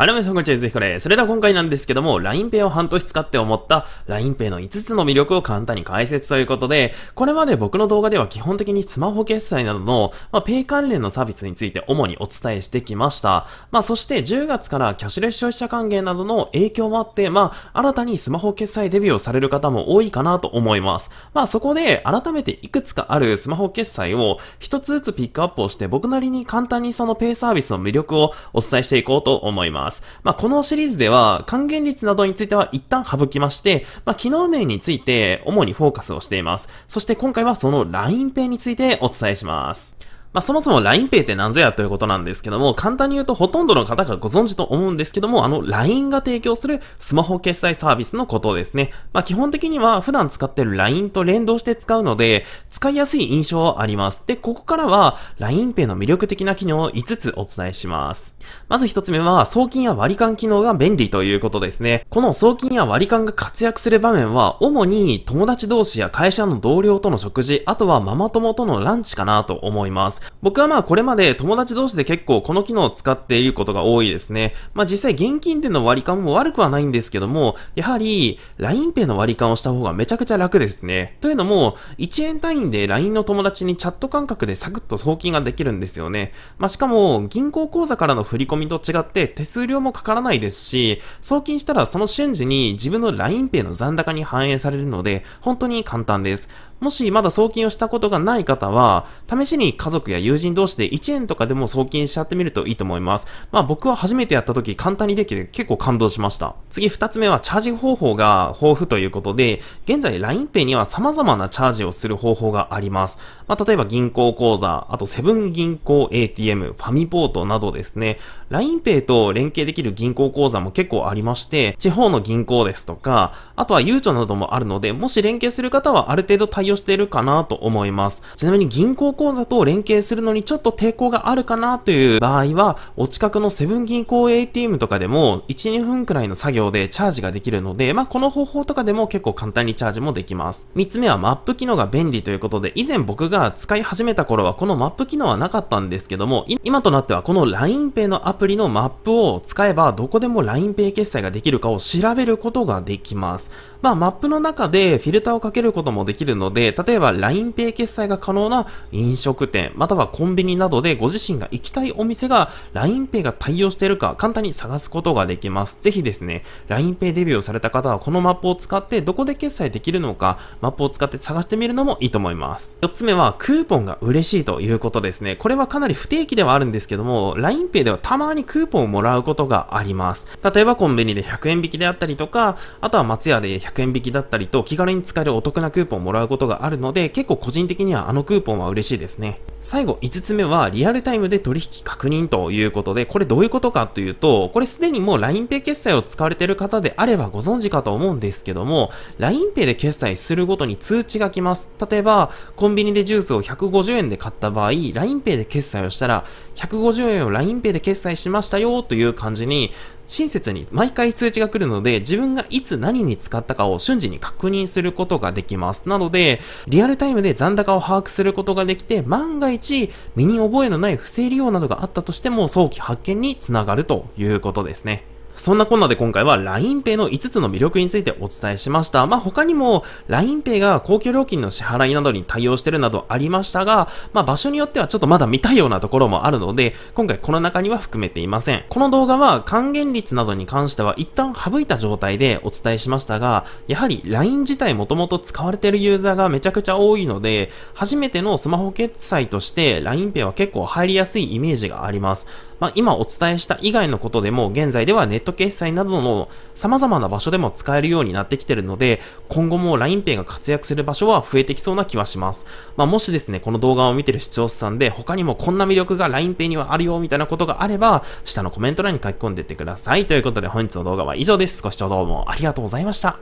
はい、皆さんこんにちは、ゆずひこです。それでは今回なんですけども、LINEPay を半年使って思った LINEPay の5つの魅力を簡単に解説ということで、これまで僕の動画では基本的にスマホ決済などの、まあ、ペイ関連のサービスについて主にお伝えしてきました。まあ、そして10月からキャッシュレス消費者還元などの影響もあって、まあ、新たにスマホ決済デビューをされる方も多いかなと思います。まあ、そこで改めていくつかあるスマホ決済を一つずつピックアップをして、僕なりに簡単にそのペイサービスの魅力をお伝えしていこうと思います。ます。まあ、このシリーズでは、還元率などについては一旦省きまして、まあ、機能面について主にフォーカスをしています。そして今回はその LINE ペ a についてお伝えします。まあ、そもそも LINEPay って何ぞやということなんですけども、簡単に言うとほとんどの方がご存知と思うんですけども、あの LINE が提供するスマホ決済サービスのことですね。まあ、基本的には普段使ってる LINE と連動して使うので、使いやすい印象はあります。で、ここからは LINEPay の魅力的な機能を5つお伝えします。まず1つ目は、送金や割り勘機能が便利ということですね。この送金や割り勘が活躍する場面は、主に友達同士や会社の同僚との食事、あとはママ友とのランチかなと思います。。僕はまあこれまで友達同士で結構この機能を使っていることが多いですね。まあ実際現金での割り勘も悪くはないんですけども、やはり LINEPay の割り勘をした方がめちゃくちゃ楽ですね。というのも、1円単位で LINE の友達にチャット感覚でサクッと送金ができるんですよね。まあしかも銀行口座からの振り込みと違って手数料もかからないですし、送金したらその瞬時に自分の LINEPay の残高に反映されるので、本当に簡単です。もしまだ送金をしたことがない方は、試しに家族や友人同士で1円とかでも送金しちゃってみるといいと思います。まあ僕は初めてやった時簡単にできて結構感動しました。次2つ目はチャージ方法が豊富ということで、現在 LINEPay には様々なチャージをする方法があります。まあ例えば銀行口座、あとセブン銀行 ATM、ファミポートなどですね、LINEPay と連携できる銀行口座も結構ありまして、地方の銀行ですとか、あとはゆうちょなどもあるので、もし連携する方はある程度対応しているかなと思います。ちなみに銀行口座と連携生するのにちょっと抵抗があるかなという場合は、お近くのセブン銀行 ATM とかでも1、2分くらいの作業でチャージができるので、まあ、この方法とかでも結構簡単にチャージもできます。3つ目はマップ機能が便利ということで、以前僕が使い始めた頃はこのマップ機能はなかったんですけども、今となってはこの LINEPay のアプリのマップを使えばどこでも LINEPay 決済ができるかを調べることができます。まあ、マップの中でフィルターをかけることもできるので、例えば LINEPay 決済が可能な飲食店、またはコンビニなどでご自身が行きたいお店が LINEPay が対応しているか簡単に探すことができます。ぜひですね、LINEPay デビューをされた方はこのマップを使ってどこで決済できるのか、マップを使って探してみるのもいいと思います。4つ目は、クーポンが嬉しいということですね。これはかなり不定期ではあるんですけども、LINEPay ではたまにクーポンをもらうことがあります。例えばコンビニで100円引きであったりとか、あとは松屋で100 100円引きだったりと気軽に使えるお得なクーポンをもらうことがあるので結構個人的にはあのクーポンは嬉しいですね。最後5つ目はリアルタイムで取引確認ということでこれどういうことかというとこれすでにもう LINEPay 決済を使われている方であればご存知かと思うんですけども LINEPay で決済するごとに通知が来ます。例えばコンビニでジュースを150円で買った場合 LINEPay で決済をしたら150円を LINEPay で決済しましたよという感じに親切に毎回通知が来るので、自分がいつ何に使ったかを瞬時に確認することができます。なので、リアルタイムで残高を把握することができて、万が一、身に覚えのない不正利用などがあったとしても、早期発見につながるということですね。そんなこんなで今回は l i n e p の5つの魅力についてお伝えしました。まあ、他にも l i n e p が公共料金の支払いなどに対応してるなどありましたが、まあ、場所によってはちょっとまだ見たいようなところもあるので、今回この中には含めていません。この動画は還元率などに関しては一旦省いた状態でお伝えしましたが、やはり LINE 自体もともと使われてるユーザーがめちゃくちゃ多いので、初めてのスマホ決済として l i n e p は結構入りやすいイメージがあります。まあ、今お伝えした以外のことでも、現在ではネット決済などの様々な場所でも使えるようになってきてるので、今後も LINEPay が活躍する場所は増えてきそうな気はします。まあ、もしですね、この動画を見てる視聴者さんで、他にもこんな魅力が LINEPay にはあるよ、みたいなことがあれば、下のコメント欄に書き込んでいってください。ということで、本日の動画は以上です。ご視聴どうもありがとうございました。